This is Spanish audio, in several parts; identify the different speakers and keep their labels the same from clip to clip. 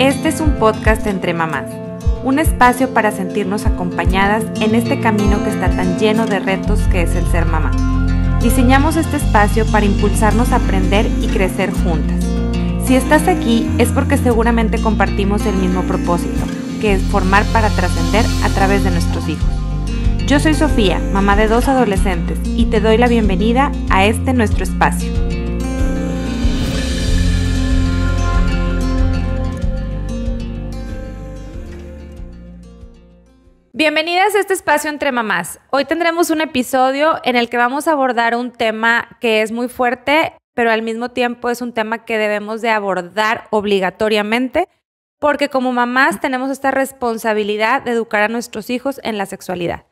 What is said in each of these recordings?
Speaker 1: Este es un podcast entre mamás, un espacio para sentirnos acompañadas en este camino que está tan lleno de retos que es el ser mamá. Diseñamos este espacio para impulsarnos a aprender y crecer juntas. Si estás aquí es porque seguramente compartimos el mismo propósito, que es formar para trascender a través de nuestros hijos. Yo soy Sofía, mamá de dos adolescentes, y te doy la bienvenida a este nuestro espacio. Bienvenidas a este espacio entre mamás. Hoy tendremos un episodio en el que vamos a abordar un tema que es muy fuerte, pero al mismo tiempo es un tema que debemos de abordar obligatoriamente, porque como mamás tenemos esta responsabilidad de educar a nuestros hijos en la sexualidad.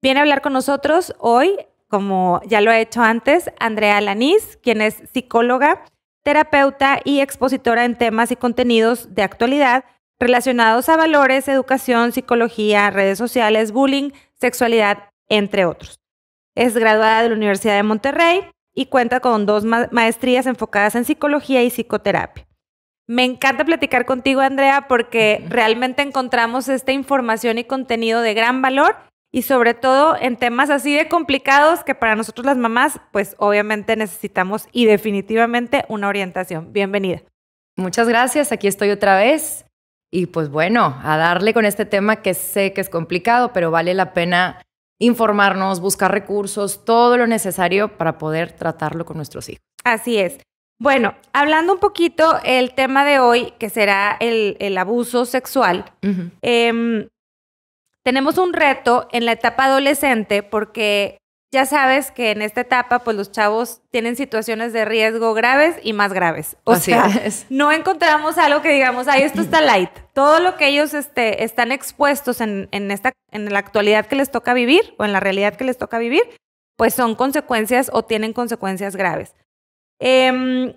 Speaker 1: Viene a hablar con nosotros hoy, como ya lo ha hecho antes, Andrea Lanís, quien es psicóloga, terapeuta y expositora en temas y contenidos de actualidad relacionados a valores, educación, psicología, redes sociales, bullying, sexualidad, entre otros. Es graduada de la Universidad de Monterrey y cuenta con dos maestrías enfocadas en psicología y psicoterapia. Me encanta platicar contigo, Andrea, porque realmente encontramos esta información y contenido de gran valor y sobre todo en temas así de complicados que para nosotros las mamás, pues obviamente necesitamos y definitivamente una orientación. Bienvenida.
Speaker 2: Muchas gracias, aquí estoy otra vez y pues bueno, a darle con este tema que sé que es complicado, pero vale la pena informarnos, buscar recursos, todo lo necesario para poder tratarlo con nuestros hijos.
Speaker 1: Así es. Bueno, hablando un poquito el tema de hoy, que será el, abuso sexual, em, tenemos un reto en la etapa adolescente porque ya sabes que en esta etapa, pues los chavos tienen situaciones de riesgo graves y más graves. O sea, no encontramos algo que digamos, ahí esto está light. Todo lo que ellos este, están expuestos en, esta, en la actualidad que les toca vivir o en la realidad que les toca vivir, pues son consecuencias o tienen consecuencias graves. Em,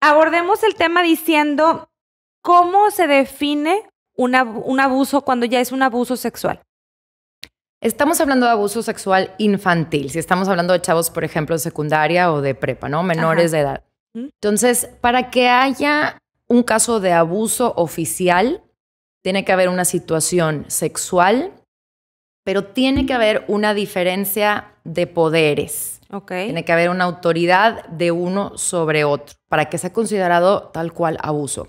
Speaker 1: abordemos el tema diciendo cómo se define un abuso cuando ya es un abuso sexual.
Speaker 2: Estamos hablando de abuso sexual infantil, si estamos hablando de chavos, por ejemplo, de secundaria o de prepa, ¿no? Menores de edad. Entonces, para que haya un caso de abuso oficial, tiene que haber una situación sexual, pero tiene que haber una diferencia de poderes. Okay. Tiene que haber una autoridad de uno sobre otro para que sea considerado tal cual abuso.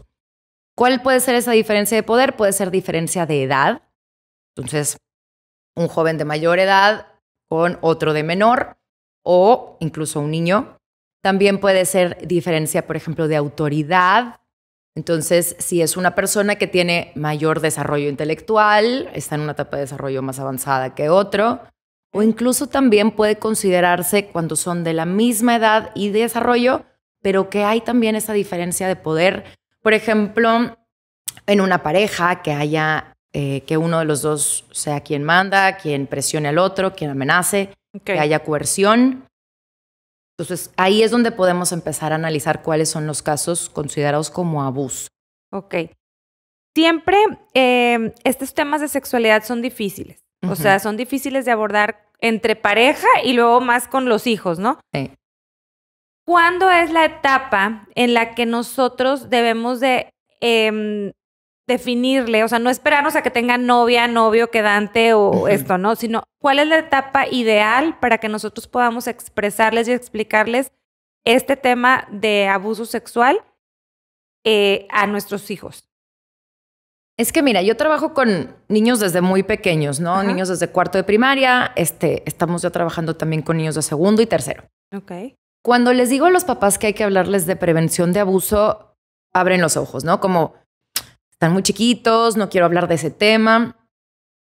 Speaker 2: ¿Cuál puede ser esa diferencia de poder? Puede ser diferencia de edad. Entonces, un joven de mayor edad con otro de menor o incluso un niño. También puede ser diferencia, por ejemplo, de autoridad. Entonces, si es una persona que tiene mayor desarrollo intelectual, está en una etapa de desarrollo más avanzada que otro, o incluso también puede considerarse cuando son de la misma edad y desarrollo, pero que hay también esa diferencia de poder. Por ejemplo, en una pareja que haya eh, que uno de los dos sea quien manda, quien presione al otro, quien amenace, que haya coerción. Entonces, ahí es donde podemos empezar a analizar cuáles son los casos considerados como abuso.
Speaker 1: Ok. Siempre em, estos temas de sexualidad son difíciles. O sea, son difíciles de abordar entre pareja y luego más con los hijos, ¿no? Sí. ¿Cuándo es la etapa en la que nosotros debemos de em, definirle, o sea, no esperarnos a que tengan novia, novio, quedante o esto, ¿no? Sino cuál es la etapa ideal para que nosotros podamos expresarles y explicarles este tema de abuso sexual eh, a nuestros hijos.
Speaker 2: Es que mira, yo trabajo con niños desde muy pequeños, ¿no? Niños desde cuarto de primaria, este, estamos ya trabajando también con niños de segundo y tercero. Ok. Cuando les digo a los papás que hay que hablarles de prevención de abuso, abren los ojos, ¿no? Como están muy chiquitos, no quiero hablar de ese tema.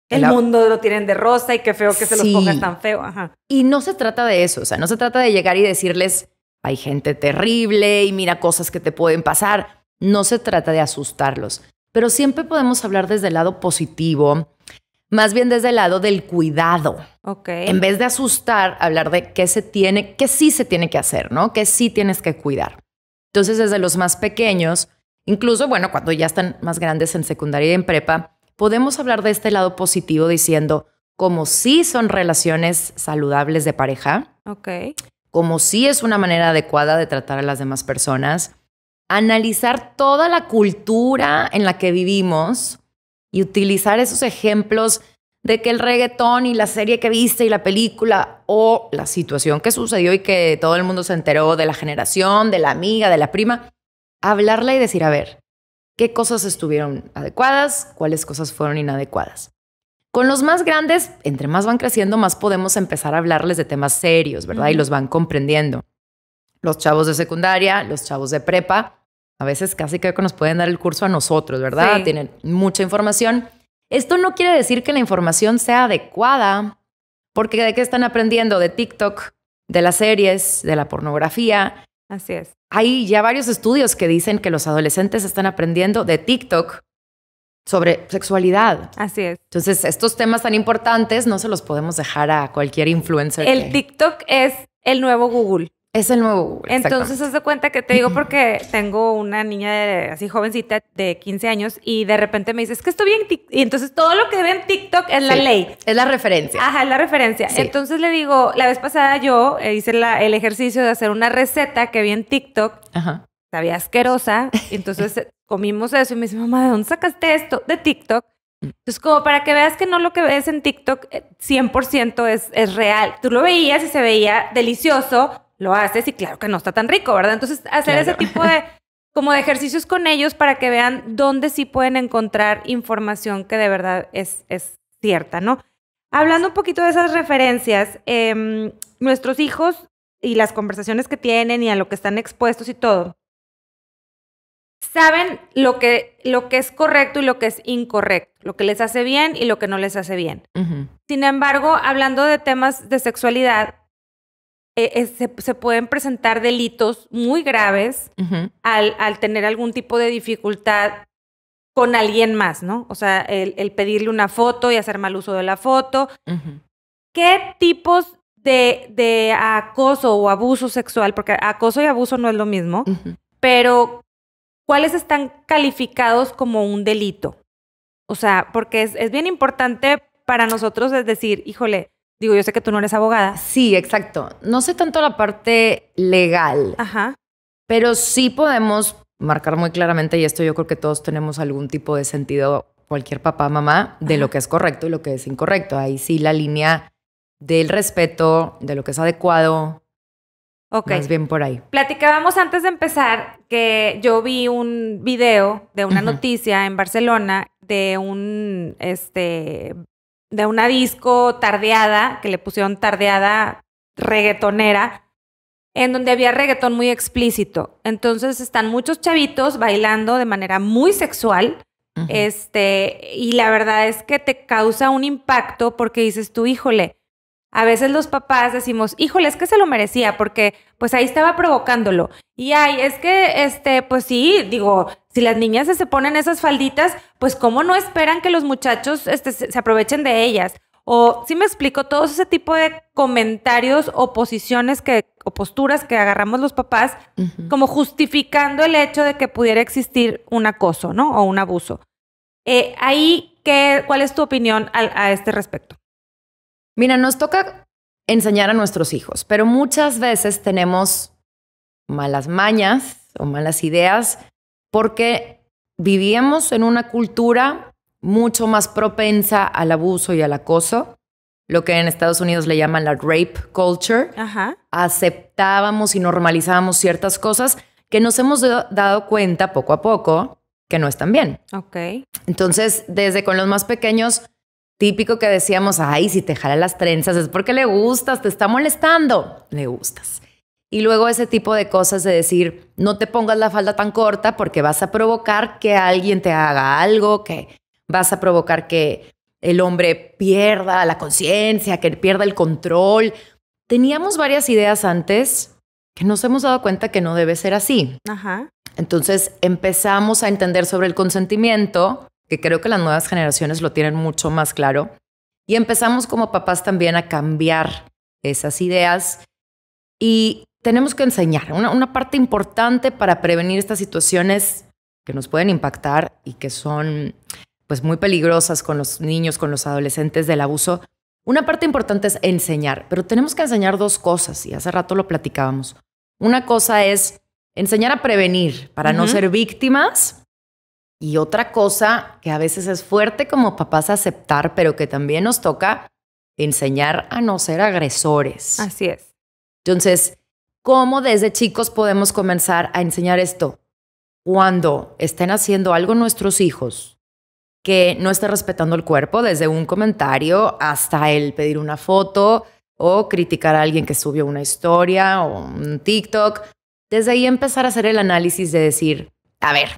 Speaker 2: El
Speaker 1: mundo lo tienen de rosa y qué feo que se los ponga tan feo.
Speaker 2: Y no se trata de eso, o sea, no se trata de llegar y decirles, hay gente terrible y mira cosas que te pueden pasar. No se trata de asustarlos, pero siempre podemos hablar desde el lado positivo, más bien desde el lado del cuidado.
Speaker 1: Okay. En vez
Speaker 2: de asustar, hablar de qué se tiene, qué sí se tiene que hacer, ¿no? Qué sí tienes que cuidar. Entonces, desde los más pequeños, Incluso, bueno, cuando ya están más grandes en secundaria y en prepa, podemos hablar de este lado positivo diciendo, como si son relaciones saludables de pareja, como si es una manera adecuada de tratar a las demás personas, analizar toda la cultura en la que vivimos y utilizar esos ejemplos de que el reggaetón y la serie que viste y la película o la situación que sucedió y que todo el mundo se enteró de la generación, de la amiga, de la prima, hablarla y decir, a ver, qué cosas estuvieron adecuadas, cuáles cosas fueron inadecuadas. Con los más grandes, entre más van creciendo, más podemos empezar a hablarles de temas serios, ¿verdad? Y los van comprendiendo. Los chavos de secundaria, los chavos de prepa, a veces casi creo que nos pueden dar el curso a nosotros, ¿verdad? Tienen mucha información. Esto no quiere decir que la información sea adecuada, porque de qué están aprendiendo, de TikTok, de las series, de la pornografía. Así es. Hay ya varios estudios que dicen que los adolescentes están aprendiendo de TikTok sobre sexualidad. Así es. Entonces, estos temas tan importantes no se los podemos dejar a cualquier influencer. El
Speaker 1: TikTok es el nuevo
Speaker 2: Google. Es el nuevo Entonces, haz
Speaker 1: de cuenta que te digo porque tengo una niña así jovencita de 15 años y de repente me dice, es que estoy bien Y entonces todo lo que ve en TikTok es la ley. Es la referencia. Ajá, es la referencia. Entonces le digo, la vez pasada yo eh, hice el ejercicio de hacer una receta que vi en TikTok. Ajá. Sabía asquerosa. Entonces comimos eso y me dice, mamá, ¿de dónde sacaste esto? De TikTok. Mm. Entonces, como para que veas que no lo que ves en TikTok 100% eh, es, es real. Tú lo veías y se veía delicioso, lo haces y claro que no está tan rico, ¿verdad? Entonces, hacer ese tipo de como de ejercicios con ellos para que vean dónde sí pueden encontrar información que de verdad es, cierta, ¿no? Hablando un poquito de esas referencias, em, nuestros hijos y las conversaciones que tienen y a lo que están expuestos y todo, saben lo que, lo que es correcto y lo que es incorrecto, lo que les hace bien y lo que no les hace bien. Sin embargo, hablando de temas de sexualidad, eh, eh, se, pueden presentar delitos muy graves al, tener algún tipo de dificultad con alguien más, ¿no? O sea, el, pedirle una foto y hacer mal uso de la foto. ¿Qué tipos de, acoso o abuso sexual, porque acoso y abuso no es lo mismo, pero ¿cuáles están calificados como un delito? O sea, porque es, es bien importante para nosotros es decir, híjole, Digo, yo sé que tú no eres abogada. Sí, exacto. No sé tanto la parte legal. Ajá.
Speaker 2: Pero sí podemos marcar muy claramente, y esto yo creo que todos tenemos algún tipo de sentido, cualquier papá, mamá, de lo que es correcto y lo que es incorrecto. Ahí sí la línea del respeto, de lo que es adecuado. Ok. Más bien por ahí.
Speaker 1: Platicábamos antes de empezar que yo vi un video de una noticia en Barcelona de un este de una disco tardeada, que le pusieron tardeada reggaetonera, en donde había reggaetón muy explícito. Entonces están muchos chavitos bailando de manera muy sexual. Este, y la verdad es que te causa un impacto porque dices tú, híjole, a veces los papás decimos, híjole, es que se lo merecía porque pues ahí estaba provocándolo. Y ay, es que, este, pues sí, digo, si las niñas se, ponen esas falditas, pues cómo no esperan que los muchachos este, se aprovechen de ellas. O si ¿sí me explico, todo ese tipo de comentarios o posiciones que, o posturas que agarramos los papás, como justificando el hecho de que pudiera existir un acoso, ¿no? O un abuso. Eh, ahí, ¿qué, ¿cuál es tu opinión a este
Speaker 2: respecto? Mira, nos toca enseñar a nuestros hijos, pero muchas veces tenemos malas mañas o malas ideas porque vivíamos en una cultura mucho más propensa al abuso y al acoso, lo que en Estados Unidos le llaman la rape culture. Ajá. Aceptábamos y normalizábamos ciertas cosas que nos hemos dado cuenta poco a poco que no están bien. Ok. Entonces, desde con los más pequeños, Típico que decíamos, ay, si te jala las trenzas es porque le gustas, te está molestando, le gustas. Y luego ese tipo de cosas de decir, no te pongas la falda tan corta porque vas a provocar que alguien te haga algo, que vas a provocar que el hombre pierda la conciencia, que pierda el control. Teníamos varias ideas antes que nos hemos dado cuenta que no debe ser así. Entonces empezamos a entender sobre el consentimiento que creo que las nuevas generaciones lo tienen mucho más claro. Y empezamos como papás también a cambiar esas ideas y tenemos que enseñar. Una, parte importante para prevenir estas situaciones que nos pueden impactar y que son pues muy peligrosas con los niños, con los adolescentes del abuso. Una parte importante es enseñar, pero tenemos que enseñar dos cosas y hace rato lo platicábamos. Una cosa es enseñar a prevenir para no ser víctimas y otra cosa que a veces es fuerte como papás aceptar, pero que también nos toca enseñar a no ser agresores. Así es. Entonces, ¿cómo desde chicos podemos comenzar a enseñar esto? Cuando estén haciendo algo nuestros hijos que no esté respetando el cuerpo, desde un comentario hasta el pedir una foto o criticar a alguien que subió una historia o un TikTok, desde ahí empezar a hacer el análisis de decir, a ver,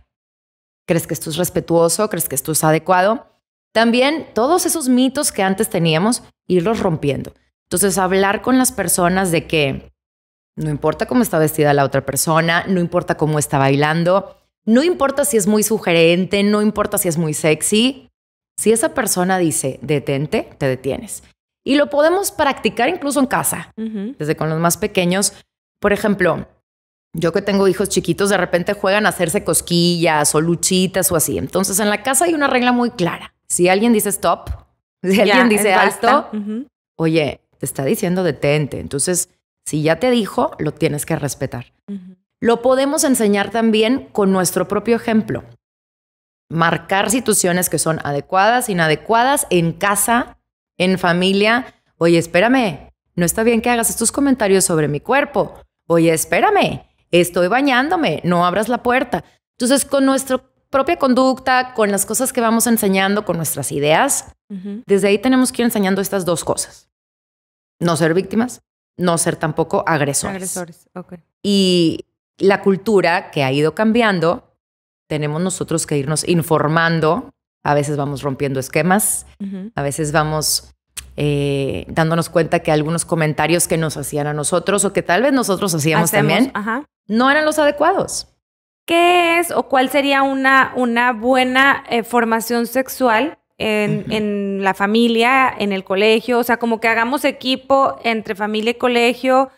Speaker 2: ¿Crees que esto es respetuoso? ¿Crees que esto es adecuado? También todos esos mitos que antes teníamos, irlos rompiendo. Entonces, hablar con las personas de que no importa cómo está vestida la otra persona, no importa cómo está bailando, no importa si es muy sugerente, no importa si es muy sexy. Si esa persona dice detente, te detienes. Y lo podemos practicar incluso en casa, desde con los más pequeños. Por ejemplo, yo que tengo hijos chiquitos, de repente juegan a hacerse cosquillas o luchitas o así. Entonces, en la casa hay una regla muy clara. Si alguien dice stop, si alguien dice alto, oye, te está diciendo detente. Entonces, si ya te dijo, lo tienes que respetar. Lo podemos enseñar también con nuestro propio ejemplo. Marcar situaciones que son adecuadas, inadecuadas, en casa, en familia. Oye, espérame, no está bien que hagas estos comentarios sobre mi cuerpo. Oye, espérame, estoy bañándome, no abras la puerta. Entonces, con nuestra propia conducta, con las cosas que vamos enseñando, con nuestras ideas, desde ahí tenemos que ir enseñando estas dos cosas. No ser víctimas, no ser tampoco agresores. Y la cultura que ha ido cambiando, tenemos nosotros que irnos informando. A veces vamos rompiendo esquemas, a veces vamos eh, dándonos cuenta que algunos comentarios que nos hacían a nosotros o que tal vez nosotros hacíamos también
Speaker 1: no eran los adecuados. ¿Qué es o cuál sería una, buena eh, formación sexual en, la familia, en el colegio? O sea, como que hagamos equipo entre familia y colegio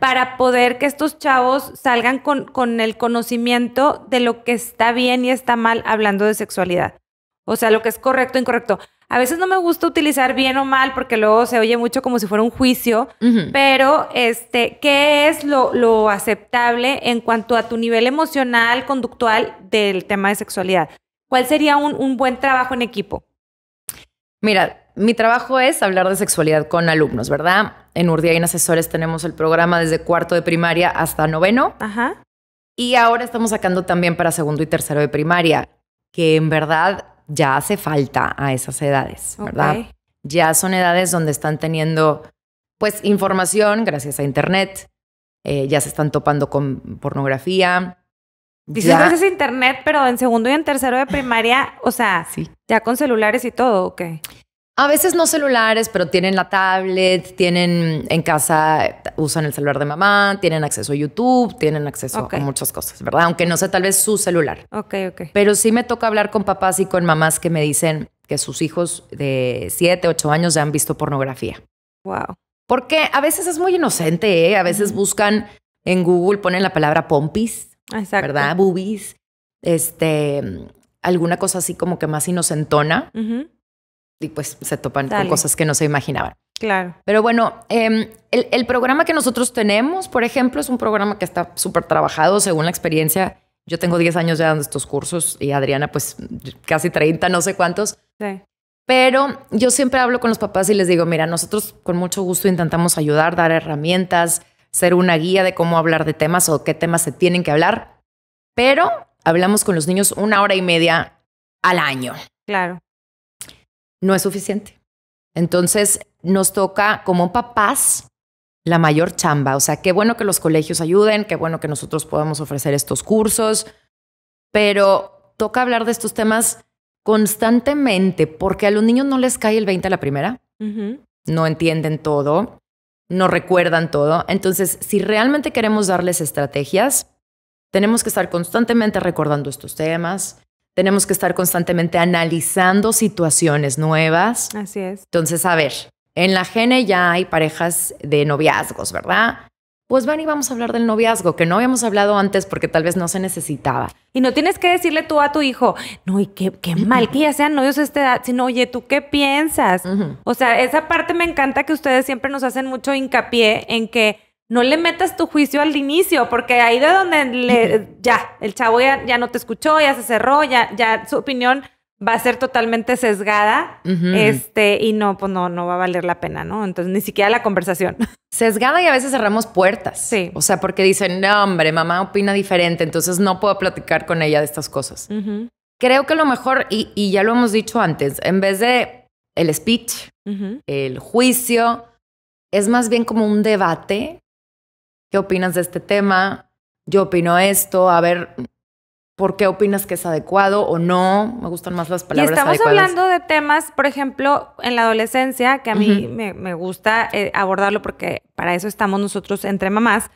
Speaker 1: para poder que estos chavos salgan con el conocimiento de lo que está bien y está mal hablando de sexualidad. O sea, lo que es correcto, incorrecto. A veces no me gusta utilizar bien o mal porque luego se oye mucho como si fuera un juicio, pero este, ¿qué es lo, lo, aceptable en cuanto a tu nivel emocional, conductual del tema de sexualidad? ¿Cuál sería un, buen trabajo en equipo?
Speaker 2: Mira, mi trabajo es hablar de sexualidad con alumnos, ¿verdad? En Urdía y en Asesores tenemos el programa desde cuarto de primaria hasta noveno. Ajá. Y ahora estamos sacando también para segundo y tercero de primaria, que en verdad ya hace falta a esas edades, ¿verdad? Ya son edades donde están teniendo, pues, información gracias a Internet, eh, ya se están topando con pornografía. gracias a
Speaker 1: Internet, pero en segundo y en tercero de primaria, o sea, ya con celulares y todo, ¿o
Speaker 2: a veces no celulares, pero tienen la tablet, tienen en casa, usan el celular de mamá, tienen acceso a YouTube, tienen acceso a muchas cosas, ¿verdad? Aunque no sea tal vez su celular. Ok, ok. Pero sí me toca hablar con papás y con mamás que me dicen que sus hijos de 7, 8 años ya han visto pornografía. Wow. Porque a veces es muy inocente, ¿eh? A veces buscan en Google, ponen la palabra pompis, ¿verdad? Bubis, este, alguna cosa así como que más inocentona. Ajá y pues se topan con cosas que no se imaginaban. Claro. Pero bueno, em, el, el, programa que nosotros tenemos, por ejemplo, es un programa que está súper trabajado según la experiencia. Yo tengo 10 años ya dando estos cursos y Adriana pues casi 30, no sé cuántos. Sí. Pero yo siempre hablo con los papás y les digo, mira, nosotros con mucho gusto intentamos ayudar, dar herramientas, ser una guía de cómo hablar de temas o qué temas se tienen que hablar. Pero hablamos con los niños una hora y media al año. Claro no es suficiente. Entonces nos toca como papás la mayor chamba. O sea, qué bueno que los colegios ayuden, qué bueno que nosotros podamos ofrecer estos cursos, pero toca hablar de estos temas constantemente porque a los niños no les cae el 20 a la primera, no entienden todo, no recuerdan todo. Entonces, si realmente queremos darles estrategias, tenemos que estar constantemente recordando estos temas, tenemos que estar constantemente analizando situaciones nuevas. Así es. Entonces, a ver, en la gene ya hay parejas de noviazgos, ¿verdad? Pues van y vamos a hablar del noviazgo, que no habíamos hablado antes porque tal vez no se necesitaba. Y no tienes que decirle tú a tu
Speaker 1: hijo, no, y qué, qué mal que ya sean novios a esta edad, sino, oye, ¿tú qué piensas? O sea, esa parte me encanta que ustedes siempre nos hacen mucho hincapié en que no le metas tu juicio al inicio, porque ahí de donde ya, el chavo ya, no te escuchó, ya se cerró, ya, su opinión va a ser totalmente sesgada, este, y no, pues no,
Speaker 2: no va a valer la pena, ¿no? Entonces, ni siquiera la conversación. Sesgada y a veces cerramos puertas. Sí. O sea, porque dicen, no, hombre, mamá opina diferente, entonces no puedo platicar con ella de estas cosas. Creo que lo mejor, y, ya lo hemos dicho antes, en vez de el speech, el juicio, es más bien como un debate ¿Qué opinas de este tema? Yo opino esto. A ver, ¿por qué opinas que es adecuado o no? Me gustan más las palabras. Y estamos hablando
Speaker 1: de temas, por ejemplo, en la adolescencia, que a mí me, gusta eh, abordarlo porque para eso estamos nosotros entre mamás.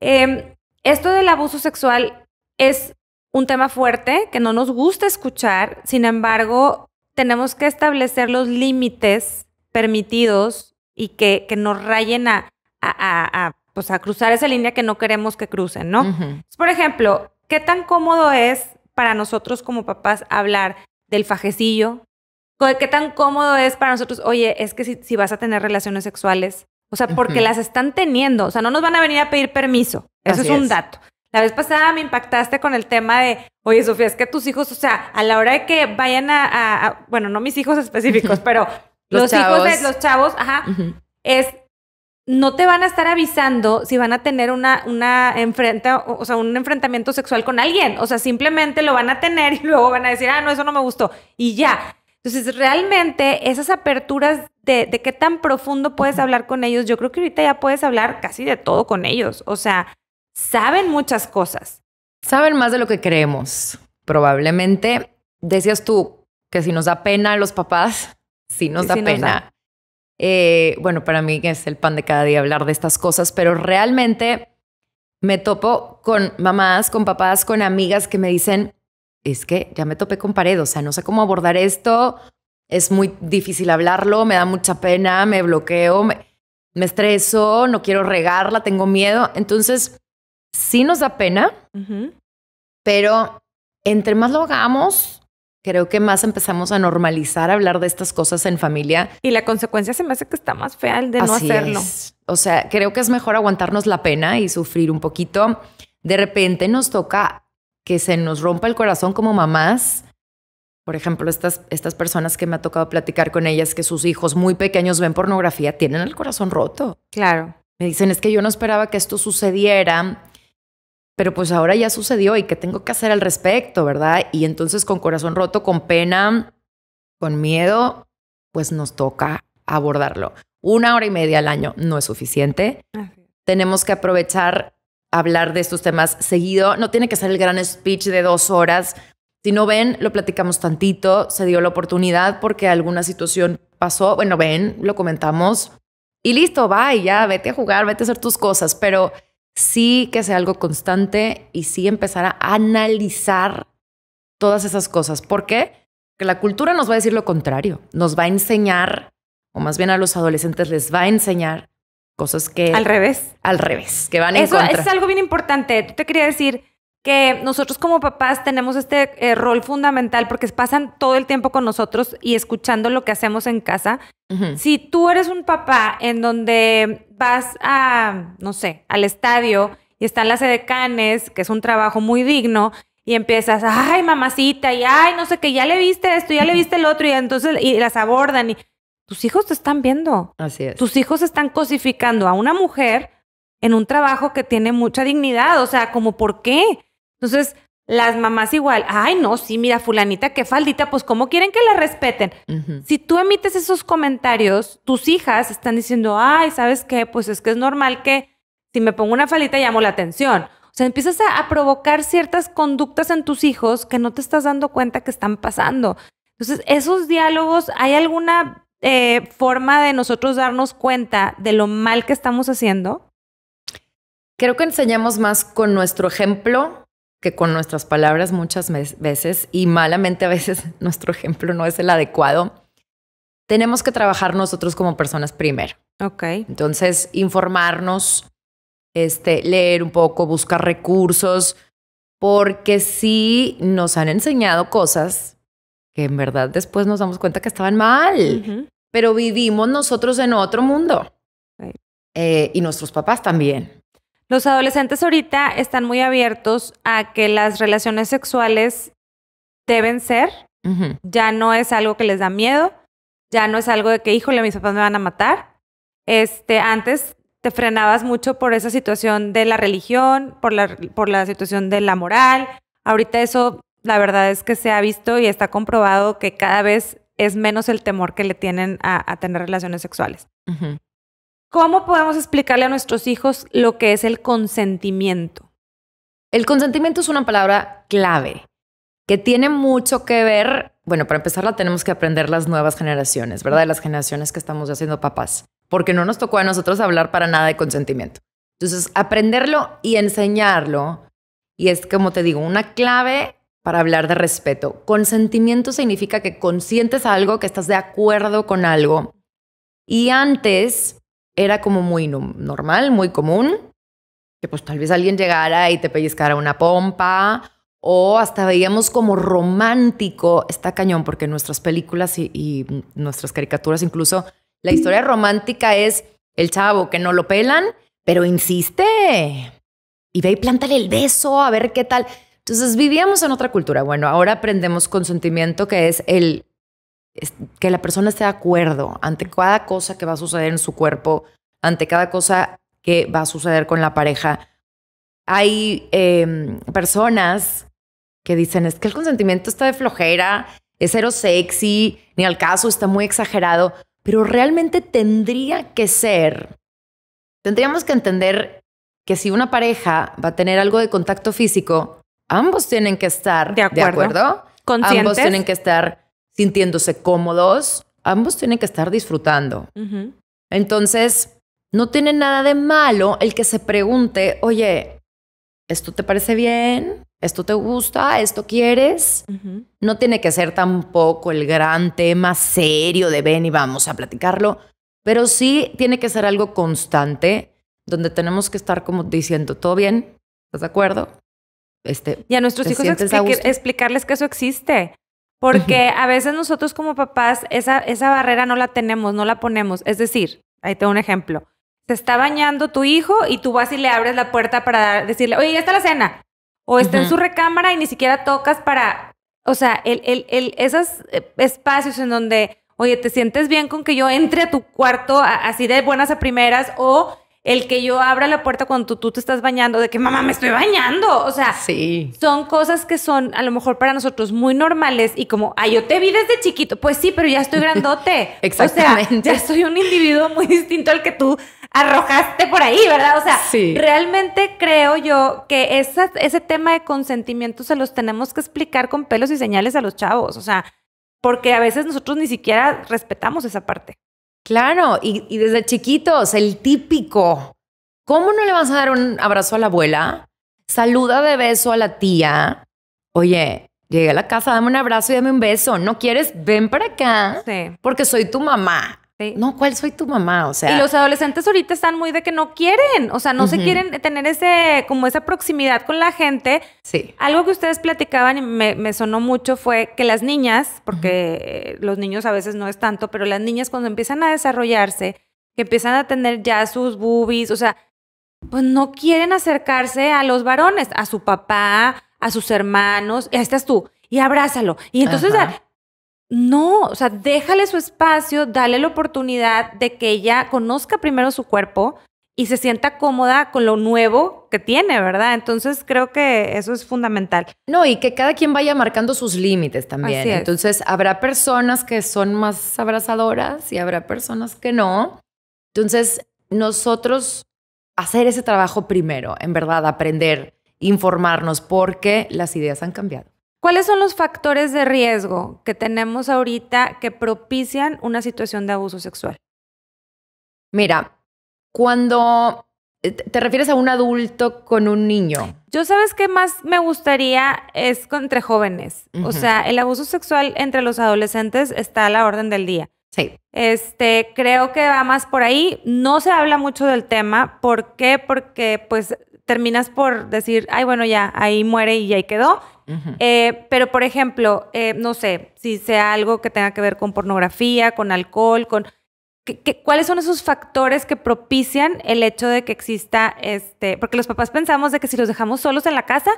Speaker 1: Em, esto del abuso sexual es un tema fuerte que no nos gusta escuchar, sin embargo, tenemos que establecer los límites permitidos y que, nos rayen a, o sea, cruzar esa línea que no queremos que crucen, ¿no? Por ejemplo, ¿qué tan cómodo es para nosotros como papás hablar del fajecillo? ¿Qué tan cómodo es para nosotros, oye, es que si, vas a tener relaciones sexuales, o sea, porque las están teniendo, o sea, no nos van a venir a pedir permiso, eso es un dato. La vez pasada me impactaste con el tema de, oye, Sofía, es que tus hijos, o sea, a la hora de que vayan a, bueno, no mis hijos específicos, pero los, hijos de los chavos, ajá, es no te van a estar avisando si van a tener una, enfrenta, o sea, un enfrentamiento sexual con alguien. O sea, simplemente lo van a tener y luego van a decir, ah, no, eso no me gustó. Y ya. Entonces, realmente esas aperturas de, qué tan profundo puedes hablar con ellos, yo creo que ahorita ya puedes hablar casi de todo con ellos. O sea, saben muchas cosas.
Speaker 2: Saben más de lo que creemos, probablemente. Decías tú que si nos da pena a los papás, sí nos da pena. Eh, bueno, para mí es el pan de cada día hablar de estas cosas, pero realmente me topo con mamás, con papás, con amigas que me dicen, es que ya me topé con pared, o sea, no sé cómo abordar esto, es muy difícil hablarlo, me da mucha pena, me bloqueo, me, estreso, no quiero regarla, tengo miedo. Entonces, sí nos da pena, pero entre más lo hagamos, creo que más empezamos a normalizar hablar de estas cosas en familia. Y la consecuencia se me hace que está más fea el de no hacerlo. O sea, creo que es mejor aguantarnos la pena y sufrir un poquito. De repente nos toca que se nos rompa el corazón como mamás. Por ejemplo, estas, estas personas que me ha tocado platicar con ellas que sus hijos muy pequeños ven pornografía, tienen el corazón roto. Claro. Me dicen, es que yo no esperaba que esto sucediera pero pues ahora ya sucedió y que tengo que hacer al respecto, ¿verdad? Y entonces con corazón roto, con pena, con miedo, pues nos toca abordarlo. Una hora y media al año no es suficiente. Tenemos que aprovechar hablar de estos temas seguido. No tiene que ser el gran speech de dos horas. Si no ven, lo platicamos tantito. Se dio la oportunidad porque alguna situación pasó. Bueno, ven, lo comentamos y listo, va y ya, vete a jugar, vete a hacer tus cosas. Pero sí que sea algo constante y sí empezar a analizar todas esas cosas. ¿Por qué? Porque la cultura nos va a decir lo contrario, nos va a enseñar, o más bien a los adolescentes les va a enseñar cosas que... Al revés. Al revés, que van Eso en contra. es algo
Speaker 1: bien importante. Tú te quería decir, que nosotros como papás tenemos este eh, rol fundamental porque pasan todo el tiempo con nosotros y escuchando lo que hacemos en casa. Si tú eres un papá en donde vas a, no sé, al estadio y están las edecanes, que es un trabajo muy digno, y empiezas, ay, mamacita, y ay, no sé qué, ya le viste esto, ya le viste el otro, y entonces y las abordan y tus hijos te están viendo. Así es. Tus hijos están cosificando a una mujer en un trabajo que tiene mucha dignidad, o sea, como por qué? Entonces, las mamás igual, ay, no, sí, mira, fulanita, qué faldita, pues ¿cómo quieren que la respeten? Si tú emites esos comentarios, tus hijas están diciendo, ay, ¿sabes qué? Pues es que es normal que si me pongo una falita llamo la atención. O sea, empiezas a, provocar ciertas conductas en tus hijos que no te estás dando cuenta que están pasando. Entonces, esos diálogos, ¿hay alguna eh,
Speaker 2: forma de nosotros darnos cuenta de lo mal que estamos haciendo? Creo que enseñamos más con nuestro ejemplo que con nuestras palabras muchas veces y malamente a veces nuestro ejemplo no es el adecuado, tenemos que trabajar nosotros como personas primero. Ok. Entonces, informarnos, este, leer un poco, buscar recursos, porque sí nos han enseñado cosas que en verdad después nos damos cuenta que estaban mal, pero vivimos nosotros en otro mundo. Eh, y nuestros papás también.
Speaker 1: Los adolescentes ahorita están muy abiertos a que las relaciones sexuales deben ser. Ya no es algo que les da miedo. Ya no es algo de que, híjole, mis papás me van a matar. Este, antes te frenabas mucho por esa situación de la religión, por la, situación de la moral. Ahorita eso, la verdad es que se ha visto y está comprobado que cada vez es menos el temor que le tienen a, tener relaciones sexuales. ¿Cómo podemos explicarle a nuestros hijos lo que es el
Speaker 2: consentimiento? El consentimiento es una palabra clave que tiene mucho que ver, bueno, para empezarla tenemos que aprender las nuevas generaciones, ¿verdad? De las generaciones que estamos haciendo papás, porque no nos tocó a nosotros hablar para nada de consentimiento. Entonces, aprenderlo y enseñarlo, y es como te digo, una clave para hablar de respeto. Consentimiento significa que consientes algo, que estás de acuerdo con algo. Y antes era como muy normal, muy común, que pues tal vez alguien llegara y te pellizcara una pompa o hasta veíamos como romántico, está cañón, porque nuestras películas y, y, nuestras caricaturas incluso, la historia romántica es el chavo que no lo pelan, pero insiste. Y ve y plántale el beso, a ver qué tal. Entonces vivíamos en otra cultura. Bueno, ahora aprendemos consentimiento, que es el que la persona esté de acuerdo ante cada cosa que va a suceder en su cuerpo, ante cada cosa que va a suceder con la pareja. Hay em, personas que dicen, es que el consentimiento está de flojera, es cero sexy, ni al caso, está muy exagerado, pero realmente tendría que ser, tendríamos que entender que si una pareja va a tener algo de contacto físico, ambos tienen que estar de acuerdo, de
Speaker 1: acuerdo. ambos tienen que
Speaker 2: estar sintiéndose cómodos, ambos tienen que estar disfrutando. Entonces, no tiene nada de malo el que se pregunte, oye, ¿esto te parece bien? ¿Esto te gusta? ¿Esto quieres? No tiene que ser tampoco el gran tema serio de ven y vamos a platicarlo, pero sí tiene que ser algo constante donde tenemos que estar como diciendo, ¿todo bien? ¿Estás de acuerdo? Este, y a nuestros hijos explicarles
Speaker 1: que eso existe. Porque a veces nosotros como papás esa, esa barrera no la tenemos, no la ponemos. Es decir, ahí tengo un ejemplo. Se está bañando tu hijo y tú vas y le abres la puerta para decirle, oye, ya está la cena. O está en su recámara y ni siquiera tocas para, o sea, el, el, el, esos eh, espacios en donde, oye, te sientes bien con que yo entre a tu cuarto así de buenas a primeras o el que yo abra la puerta cuando tú, te estás bañando, de que mamá me estoy bañando. O sea, sí. son cosas que son a lo mejor para nosotros muy normales y como, ay, yo te vi desde chiquito. Pues sí, pero ya estoy grandote. Exactamente. O sea, ya soy un individuo muy distinto al que tú arrojaste por ahí, ¿verdad? O sea, sí. realmente creo yo que ese tema de consentimiento se los tenemos que explicar con pelos y señales a los chavos. O sea, porque a veces nosotros ni siquiera respetamos esa parte.
Speaker 2: Claro, y, desde chiquitos, el típico. ¿Cómo no le vas a dar un abrazo a la abuela? Saluda de beso a la tía. Oye, llegué a la casa, dame un abrazo y dame un beso. ¿No quieres? Ven para acá. Porque soy tu mamá. No, ¿cuál soy tu mamá? O sea. Y los adolescentes ahorita están muy de que no quieren, o sea, no se quieren tener
Speaker 1: ese, como esa proximidad con la gente. Sí. Algo que ustedes platicaban y me, sonó mucho fue que las niñas, porque eh, los niños a veces no es tanto, pero las niñas cuando empiezan a desarrollarse, que empiezan a tener ya sus boobies, o sea, pues no quieren acercarse a los varones, a su papá, a sus hermanos, y ahí estás tú, y abrázalo. Y entonces ah, no, o sea, déjale su espacio, dale la oportunidad de que ella conozca primero su cuerpo y se sienta cómoda con lo nuevo
Speaker 2: que tiene, ¿verdad? Entonces creo que eso es fundamental. No, y que cada quien vaya marcando sus límites también. Entonces habrá personas que son más abrazadoras y habrá personas que no. Entonces nosotros hacer ese trabajo primero, en verdad, aprender, informarnos, porque las ideas han cambiado. ¿Cuáles son los
Speaker 1: factores de riesgo que tenemos ahorita que propician una situación de abuso sexual?
Speaker 2: Mira, cuando eh, te refieres a un adulto con un niño.
Speaker 1: Yo sabes que más me gustaría es entre jóvenes. O sea, el abuso sexual entre los adolescentes está a la orden del día. Sí. Este, creo que va más por ahí. No se habla mucho del tema. ¿Por qué? Porque pues terminas por decir, ay, bueno, ya, ahí muere y ahí quedó. Eh, pero, por ejemplo, eh, no sé, si sea algo que tenga que ver con pornografía, con alcohol, con... ¿Qué, cuáles son esos factores que propician el hecho de que exista este? Porque los papás pensamos de que si los dejamos solos en la casa,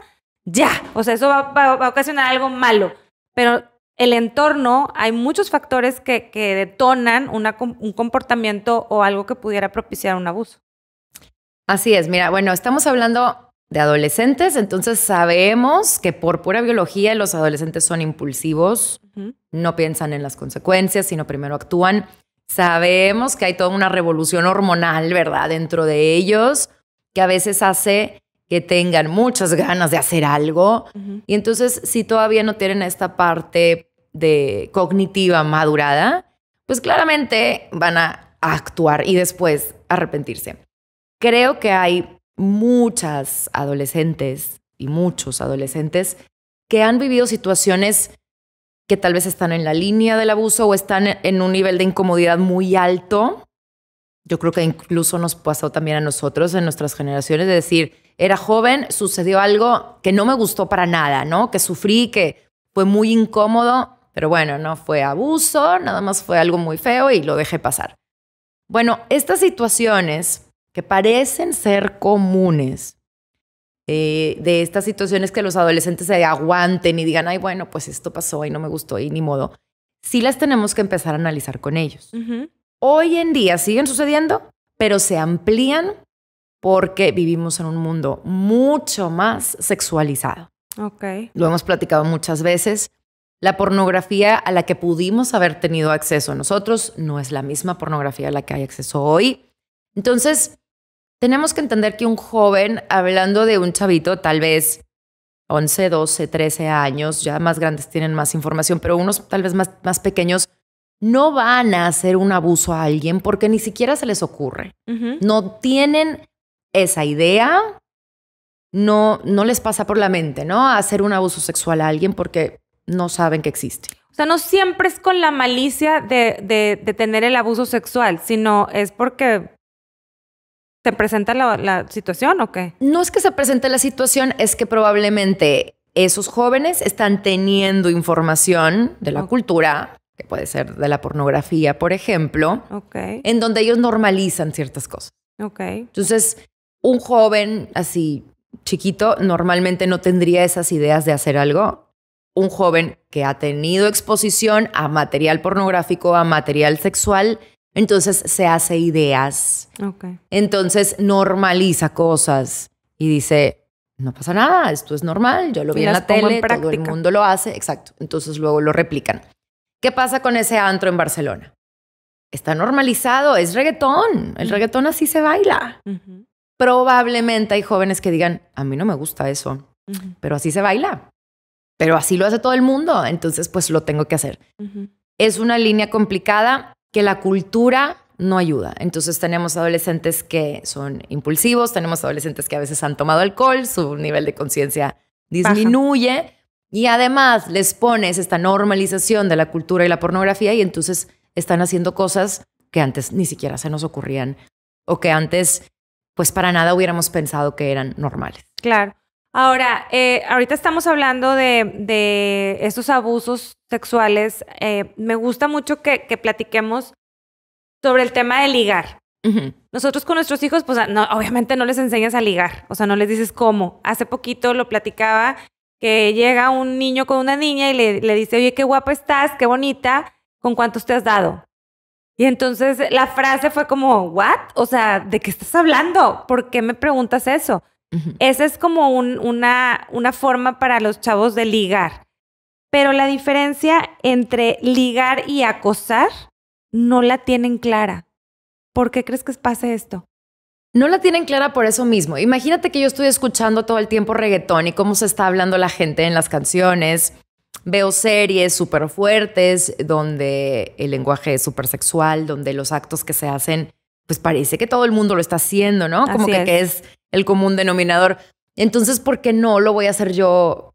Speaker 1: ya, o sea, eso va, a ocasionar algo malo. Pero el entorno, hay muchos factores que, que detonan una, un comportamiento o algo que pudiera propiciar un abuso.
Speaker 2: Así es, mira, bueno, estamos hablando de adolescentes, entonces sabemos que por pura biología los adolescentes son impulsivos, no piensan en las consecuencias, sino primero actúan. Sabemos que hay toda una revolución hormonal, ¿verdad?, dentro de ellos, que a veces hace que tengan muchas ganas de hacer algo. Y entonces, si todavía no tienen esta parte de cognitiva madurada, pues claramente van a actuar y después arrepentirse creo que hay muchas adolescentes y muchos adolescentes que han vivido situaciones que tal vez están en la línea del abuso o están en un nivel de incomodidad muy alto. Yo creo que incluso nos pasó también a nosotros en nuestras generaciones de decir, era joven, sucedió algo que no me gustó para nada, ¿no? Que sufrí, que fue muy incómodo, pero bueno, no fue abuso, nada más fue algo muy feo y lo dejé pasar. Bueno, estas situaciones que parecen ser comunes eh, de estas situaciones que los adolescentes se aguanten y digan, ay, bueno, pues esto pasó y no me gustó y ni modo, sí las tenemos que empezar a analizar con ellos. Hoy en día siguen sucediendo, pero se amplían porque vivimos en un mundo mucho más sexualizado. Lo hemos platicado muchas veces. La pornografía a la que pudimos haber tenido acceso nosotros no es la misma pornografía a la que hay acceso hoy. Entonces, tenemos que entender que un joven, hablando de un chavito, tal vez 11, 12, 13 años, ya más grandes tienen más información, pero unos tal vez más, más pequeños, no van a hacer un abuso a alguien porque ni siquiera se les ocurre. No tienen esa idea, no, no les pasa por la mente, ¿no? Hacer un abuso sexual a alguien porque no saben que existe.
Speaker 1: O sea, no siempre es con la malicia de, de tener el abuso sexual, sino es porque ¿Se presenta la, situación o qué?
Speaker 2: No es que se presente la situación, es que probablemente esos jóvenes están teniendo información de la cultura, que puede ser de la pornografía, por ejemplo, en donde ellos normalizan ciertas cosas.
Speaker 1: Entonces,
Speaker 2: un joven así chiquito normalmente no tendría esas ideas de hacer algo. Un joven que ha tenido exposición a material pornográfico, a material sexual, entonces se hace ideas. Entonces normaliza cosas y dice, no pasa nada, esto es normal, yo lo vi en la tele, todo el mundo lo hace, exacto. Entonces luego lo replican. ¿Qué pasa con ese antro en Barcelona? Está normalizado, es reggaetón, el reggaetón así se baila. Probablemente hay jóvenes que digan, a mí no me gusta eso, pero así se baila, pero así lo hace todo el mundo, entonces pues lo tengo que hacer. Es una línea complicada, que la cultura no ayuda. Entonces tenemos adolescentes que son impulsivos, tenemos adolescentes que a veces han tomado alcohol, su nivel de conciencia disminuye y además les pones esta normalización de la cultura y la pornografía y entonces están haciendo cosas que antes ni siquiera se nos ocurrían o que antes pues para nada hubiéramos pensado que eran normales.
Speaker 1: Claro. Ahora, eh, ahorita estamos hablando de, de estos abusos sexuales. Eh, me gusta mucho que, platiquemos sobre el tema de ligar. Nosotros con nuestros hijos, pues obviamente no les enseñas a ligar, o sea, no les dices cómo. Hace poquito lo platicaba que llega un niño con una niña y le, le dice, oye, qué guapa estás, qué bonita, ¿con cuántos te has dado? Y entonces la frase fue como, ¿what? O sea, ¿de qué estás hablando? ¿Por qué me preguntas eso? Esa es como una, una forma para los chavos de ligar. Pero la diferencia entre ligar y acosar no la tienen clara. ¿Por qué crees que pase esto?
Speaker 2: No la tienen clara por eso mismo. Imagínate que yo estoy escuchando todo el tiempo reggaetón y cómo se está hablando la gente en las canciones. Veo series súper fuertes donde el lenguaje es súper sexual, donde los actos que se hacen, pues parece que todo el mundo lo está haciendo, ¿no? Como que es el común denominador. Entonces, ¿por qué no lo voy a hacer yo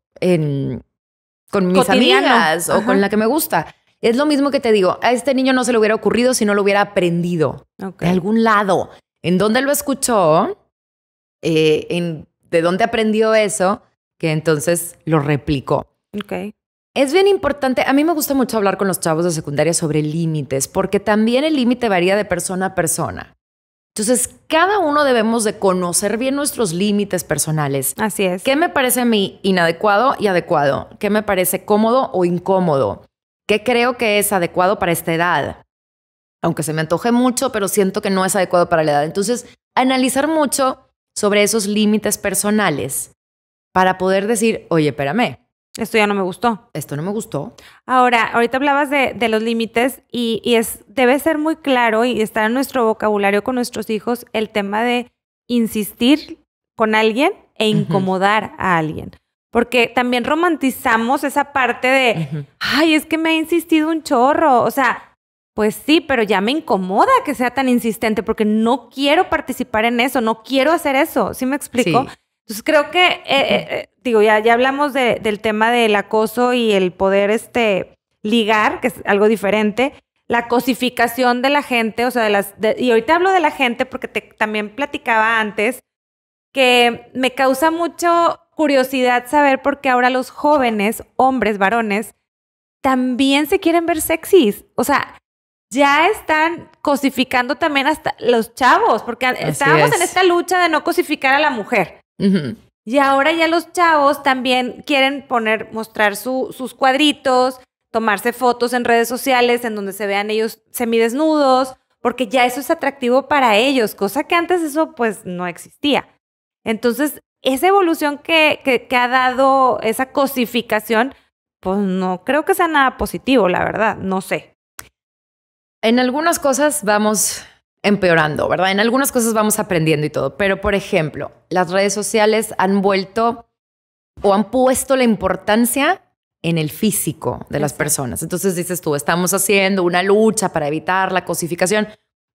Speaker 2: con mis amigas o con la que me gusta? Es lo mismo que te digo, a este niño no se le hubiera ocurrido si no lo hubiera aprendido de algún lado. ¿En dónde lo escuchó? Eh, ¿De dónde aprendió eso? Que entonces lo replicó. Es bien importante, a mí me gusta mucho hablar con los chavos de secundaria sobre límites, porque también el límite varía de persona a persona. Entonces, cada uno debemos de conocer bien nuestros límites personales. Así es. ¿Qué me parece a mí inadecuado y adecuado? ¿Qué me parece cómodo o incómodo? ¿Qué creo que es adecuado para esta edad? Aunque se me antoje mucho, pero siento que no es adecuado para la edad. Entonces, analizar mucho sobre esos límites personales para poder decir, oye, espérame, esto ya no me gustó. Esto no me gustó.
Speaker 1: Ahora, ahorita hablabas de, de los límites y, es, debe ser muy claro y estar en nuestro vocabulario con nuestros hijos el tema de insistir con alguien e incomodar a alguien. Porque también romantizamos esa parte de, ay, es que me ha insistido un chorro. O sea, pues sí, pero ya me incomoda que sea tan insistente porque no quiero participar en eso, no quiero hacer eso. ¿Sí me explico? Entonces creo que, eh, eh, eh, digo, ya, ya hablamos del tema del acoso y el poder este, ligar, que es algo diferente, la cosificación de la gente, o sea, de las, y ahorita hablo de la gente porque te, también platicaba antes que me causa mucho curiosidad saber por qué ahora los jóvenes, hombres, varones, también se quieren ver sexys. O sea, ya están cosificando también hasta los chavos, porque estábamos en esta lucha de no cosificar a la mujer. Y ahora ya los chavos también quieren poner, mostrar sus cuadritos, tomarse fotos en redes sociales en donde se vean ellos semidesnudos, porque ya eso es atractivo para ellos, cosa que antes eso pues no existía. Entonces, esa evolución que, que ha dado esa cosificación, pues no
Speaker 2: creo que sea nada positivo, la verdad, no sé. En algunas cosas vamos empeorando, ¿verdad? En algunas cosas vamos aprendiendo y todo, pero por ejemplo, las redes sociales han vuelto o han puesto la importancia en el físico de las personas. Entonces dices tú, estamos haciendo una lucha para evitar la cosificación,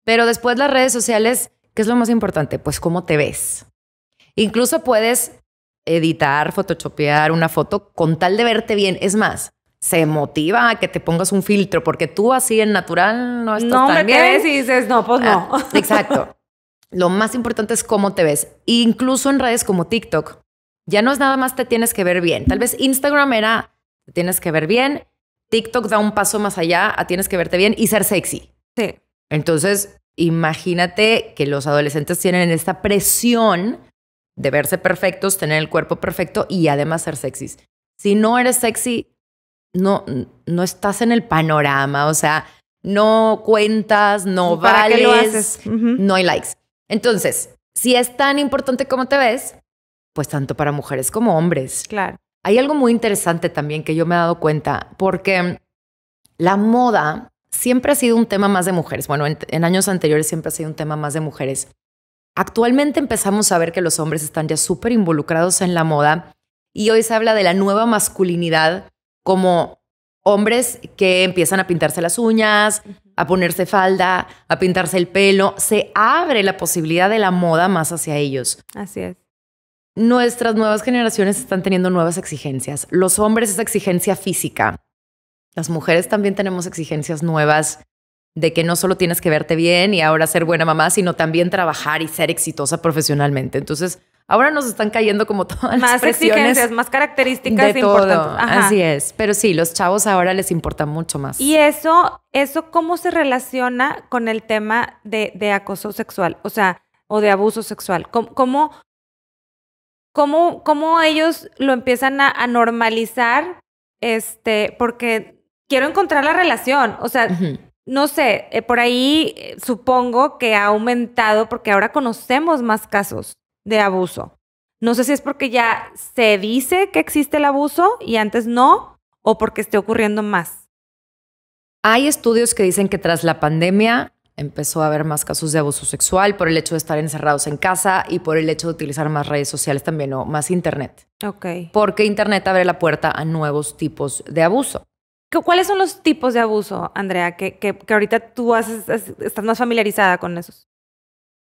Speaker 2: pero después las redes sociales, ¿qué es lo más importante? Pues cómo te ves. Incluso puedes editar, photoshopear una foto con tal de verte bien. Es más, se motiva a que te pongas un filtro, porque tú así en natural no estás no tan bien. y dices, no, pues no. Ah, exacto. Lo más importante es cómo te ves. Incluso en redes como TikTok, ya no es nada más te tienes que ver bien. Tal vez Instagram era te tienes que ver bien, TikTok da un paso más allá a tienes que verte bien y ser sexy. Sí. Entonces, imagínate que los adolescentes tienen esta presión de verse perfectos, tener el cuerpo perfecto y además ser sexys. Si no eres sexy, no, no estás en el panorama, o sea, no cuentas, no vales, no hay likes. Entonces, si es tan importante como te ves, pues tanto para mujeres como hombres. Claro. Hay algo muy interesante también que yo me he dado cuenta, porque la moda siempre ha sido un tema más de mujeres. Bueno, en años anteriores siempre ha sido un tema más de mujeres. Actualmente empezamos a ver que los hombres están ya súper involucrados en la moda y hoy se habla de la nueva masculinidad como hombres que empiezan a pintarse las uñas, a ponerse falda, a pintarse el pelo, se abre la posibilidad de la moda más hacia ellos. Así es. Nuestras nuevas generaciones están teniendo nuevas exigencias. Los hombres es exigencia física. Las mujeres también tenemos exigencias nuevas de que no solo tienes que verte bien y ahora ser buena mamá, sino también trabajar y ser exitosa profesionalmente. Entonces, ahora nos están cayendo como todas las presiones.
Speaker 1: más características de importantes. Así
Speaker 2: es. Pero sí, los chavos ahora les importa mucho más. ¿Y
Speaker 1: eso, eso cómo se relaciona con el tema de, acoso sexual? O sea, o de abuso sexual. ¿Cómo, ellos lo empiezan a, normalizar? Este, porque quiero encontrar la relación. O sea, no sé, eh, por ahí eh, supongo que ha aumentado porque ahora conocemos más casos de abuso. No sé si es porque ya se dice que existe el abuso y antes no, o porque esté ocurriendo más.
Speaker 2: Hay estudios que dicen que tras la pandemia empezó a haber más casos de abuso sexual por el hecho de estar encerrados en casa y por el hecho de utilizar más redes sociales también o más internet. Ok. Porque internet abre la puerta a nuevos tipos de abuso.
Speaker 1: ¿Cuáles son los tipos de abuso, Andrea, que, que, ahorita tú estás más familiarizada
Speaker 2: con esos?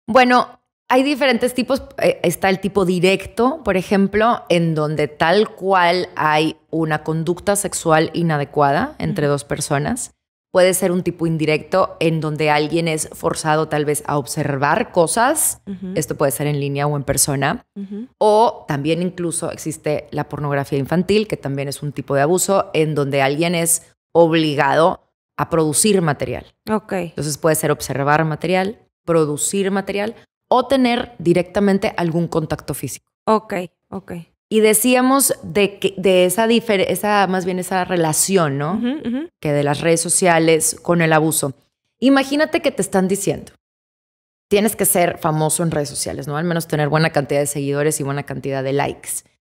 Speaker 2: Bueno, hay diferentes tipos. Eh, está el tipo directo, por ejemplo, en donde tal cual hay una conducta sexual inadecuada entre dos personas puede ser un tipo indirecto en donde alguien es forzado tal vez a observar cosas. Esto puede ser en línea o en persona. O también incluso existe la pornografía infantil, que también es un tipo de abuso, en donde alguien es obligado a producir material. Ok. Entonces puede ser observar material, producir material o tener directamente algún contacto físico. Ok, ok. Y decíamos de, esa, esa, más bien esa relación, ¿no? Que de las redes sociales con el abuso. Imagínate que te están diciendo, tienes que ser famoso en redes sociales, ¿no? Al menos tener buena cantidad de seguidores y buena cantidad de likes.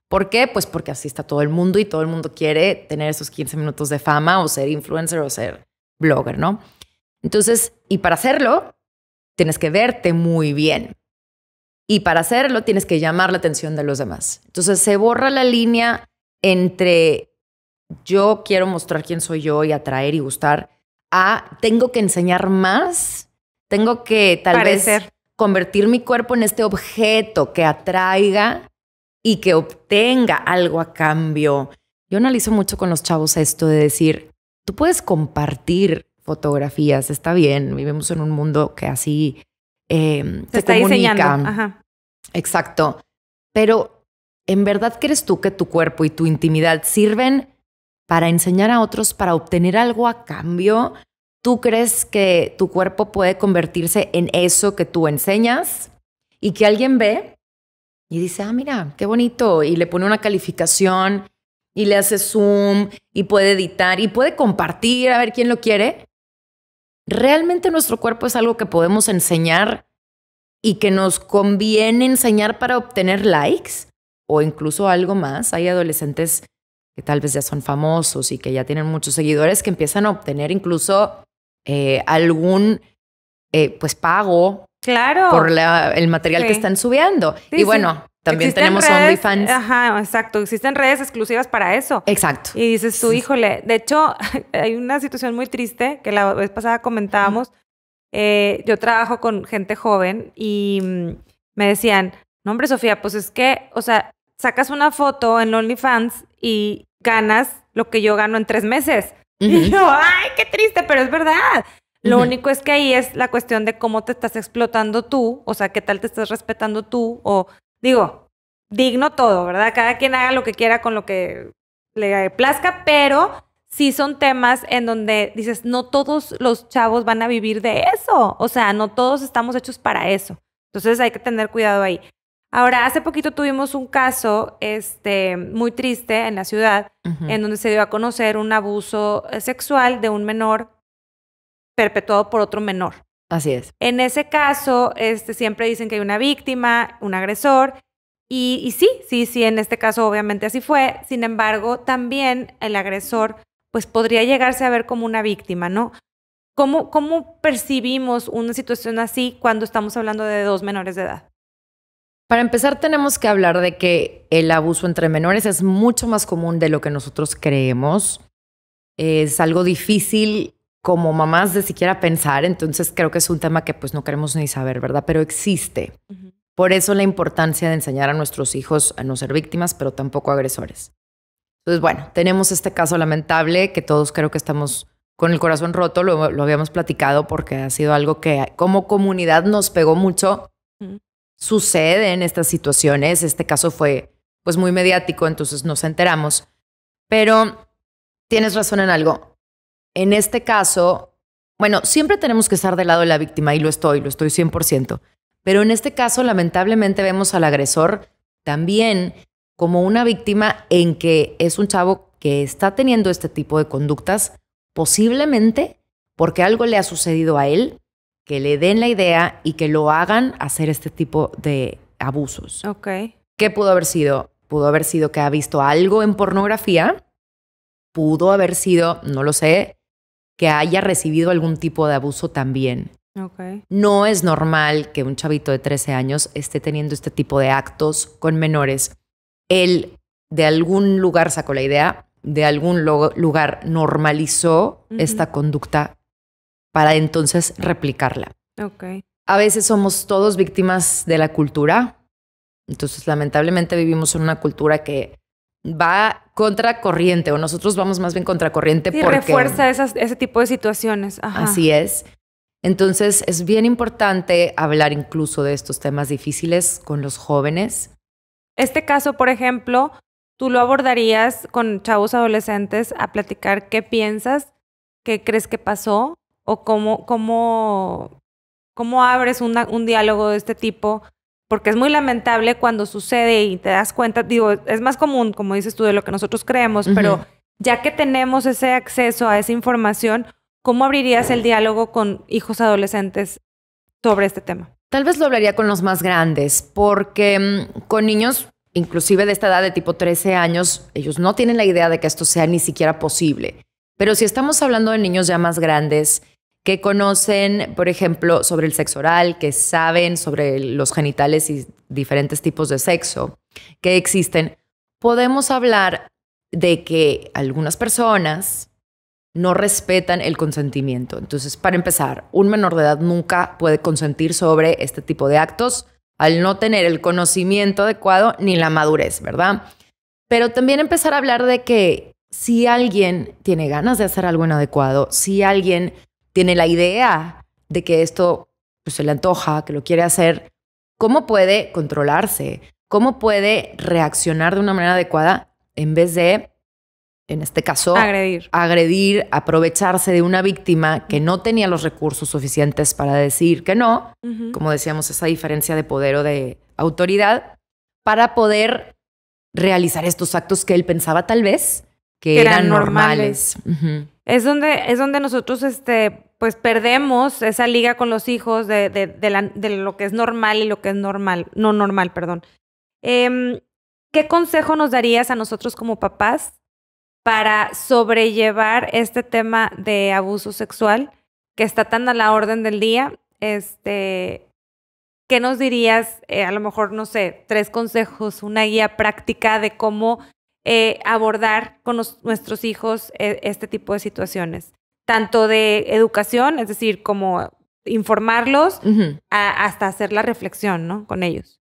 Speaker 2: ¿Por qué? Pues porque así está todo el mundo y todo el mundo quiere tener esos 15 minutos de fama o ser influencer o ser blogger, ¿no? Entonces, y para hacerlo, tienes que verte muy bien. Y para hacerlo tienes que llamar la atención de los demás. Entonces se borra la línea entre yo quiero mostrar quién soy yo y atraer y gustar a tengo que enseñar más, tengo que tal vez convertir mi cuerpo en este objeto que atraiga y que obtenga algo a cambio. Yo analizo mucho con los chavos esto de decir, tú puedes compartir fotografías, está bien, vivimos en un mundo que así Em, se, está comunica. Exacto. Pero ¿en verdad crees tú que tu cuerpo y tu intimidad sirven para enseñar a otros, para obtener algo a cambio? ¿Tú crees que tu cuerpo puede convertirse en eso que tú enseñas y que alguien ve y dice, ah, mira, qué bonito, y le pone una calificación y le hace zoom y puede editar y puede compartir a ver quién lo quiere? realmente nuestro cuerpo es algo que podemos enseñar y que nos conviene enseñar para obtener likes o incluso algo más. Hay adolescentes que tal vez ya son famosos y que ya tienen muchos seguidores que empiezan a obtener incluso eh, algún eh, pues pago Claro. Por el material que están subiendo. y bueno, también tenemos OnlyFans.
Speaker 1: Ajá, exacto. Existen redes exclusivas para eso. Exacto. Y dices tú, híjole. De hecho, hay una situación muy triste que la vez pasada comentábamos. Eh, yo trabajo con gente joven y mm, me decían, no hombre, Sofía, pues es que, o sea, sacas una foto en OnlyFans y ganas lo que yo gano en tres meses. Y yo, ay, qué triste, pero es verdad. Lo único es que ahí es la cuestión de cómo te estás explotando tú, o sea, qué tal te estás respetando tú, o digo, digno todo, ¿verdad? Cada quien haga lo que quiera con lo que le plazca, pero sí son temas en donde dices, no todos los chavos van a vivir de eso, o sea, no todos estamos hechos para eso. Entonces hay que tener cuidado ahí. Ahora, hace poquito tuvimos un caso este, muy triste en la ciudad, en donde se dio a conocer un abuso eh, sexual de un menor perpetuado por otro menor. Así es. En ese caso, este, siempre dicen que hay una víctima, un agresor, y, sí, sí, sí, en este caso obviamente así fue. Sin embargo, también el agresor, pues podría llegarse a ver como una víctima, ¿no? ¿Cómo, percibimos una situación así cuando estamos hablando de dos menores de edad?
Speaker 2: Para empezar, tenemos que hablar de que el abuso entre menores es mucho más común de lo que nosotros creemos. Es algo difícil como mamás de siquiera pensar, entonces creo que es un tema que pues no queremos ni saber, ¿verdad? Pero existe. Por eso la importancia de enseñar a nuestros hijos a no ser víctimas, pero tampoco agresores. Entonces, bueno, tenemos este caso lamentable que todos creo que estamos con el corazón roto, lo, habíamos platicado porque ha sido algo que como comunidad nos pegó mucho. Sucede en estas situaciones, este caso fue pues muy mediático, entonces nos enteramos, pero tienes razón en algo en este caso, bueno, siempre tenemos que estar del lado de la víctima y lo estoy, lo estoy 100%, pero en este caso lamentablemente vemos al agresor también como una víctima en que es un chavo que está teniendo este tipo de conductas, posiblemente porque algo le ha sucedido a él, que le den la idea y que lo hagan hacer este tipo de abusos. ¿Qué pudo haber sido? Pudo haber sido que ha visto algo en pornografía, pudo haber sido, no lo sé, que haya recibido algún tipo de abuso también. No es normal que un chavito de 13 años esté teniendo este tipo de actos con menores. Él de algún lugar sacó la idea, de algún lugar normalizó esta conducta para entonces replicarla. A veces somos todos víctimas de la cultura. Entonces, lamentablemente vivimos en una cultura que va contracorriente o nosotros vamos más bien contracorriente sí, porque refuerza
Speaker 1: ese tipo de situaciones. Así
Speaker 2: es. Entonces es bien importante hablar incluso de estos temas difíciles con los jóvenes.
Speaker 1: Este caso, por ejemplo, tú lo abordarías con chavos adolescentes a platicar qué piensas, qué crees que pasó o cómo cómo cómo abres un diálogo de este tipo porque es muy lamentable cuando sucede y te das cuenta, digo, es más común, como dices tú, de lo que nosotros creemos, pero ya que tenemos ese acceso a esa información, ¿cómo abrirías el diálogo con hijos adolescentes
Speaker 2: sobre este tema? Tal vez lo hablaría con los más grandes, porque mm, con niños, inclusive de esta edad de tipo 13 años, ellos no tienen la idea de que esto sea ni siquiera posible. Pero si estamos hablando de niños ya más grandes, que conocen, por ejemplo, sobre el sexo oral, que saben sobre los genitales y diferentes tipos de sexo que existen, podemos hablar de que algunas personas no respetan el consentimiento. Entonces, para empezar, un menor de edad nunca puede consentir sobre este tipo de actos al no tener el conocimiento adecuado ni la madurez, ¿verdad? Pero también empezar a hablar de que si alguien tiene ganas de hacer algo inadecuado, si alguien tiene la idea de que esto pues, se le antoja, que lo quiere hacer, ¿cómo puede controlarse? ¿Cómo puede reaccionar de una manera adecuada en vez de, en este caso, agredir. aprovecharse de una víctima que no tenía los recursos suficientes para decir que no, como decíamos, esa diferencia de poder o de autoridad, para poder realizar estos actos que él pensaba tal vez que, eran, normales.
Speaker 1: Es donde, es donde nosotros este, pues perdemos esa liga con los hijos de, de, lo que es normal y lo que es normal, no normal, perdón. Eh, ¿Qué consejo nos darías a nosotros como papás para sobrellevar este tema de abuso sexual que está tan a la orden del día? Este, ¿Qué nos dirías, eh, a lo mejor, no sé, tres consejos, una guía práctica de cómo eh, abordar con nuestros hijos e, este tipo de situaciones, tanto de educación, es decir, como informarlos,
Speaker 2: hasta hacer la reflexión, Con ellos.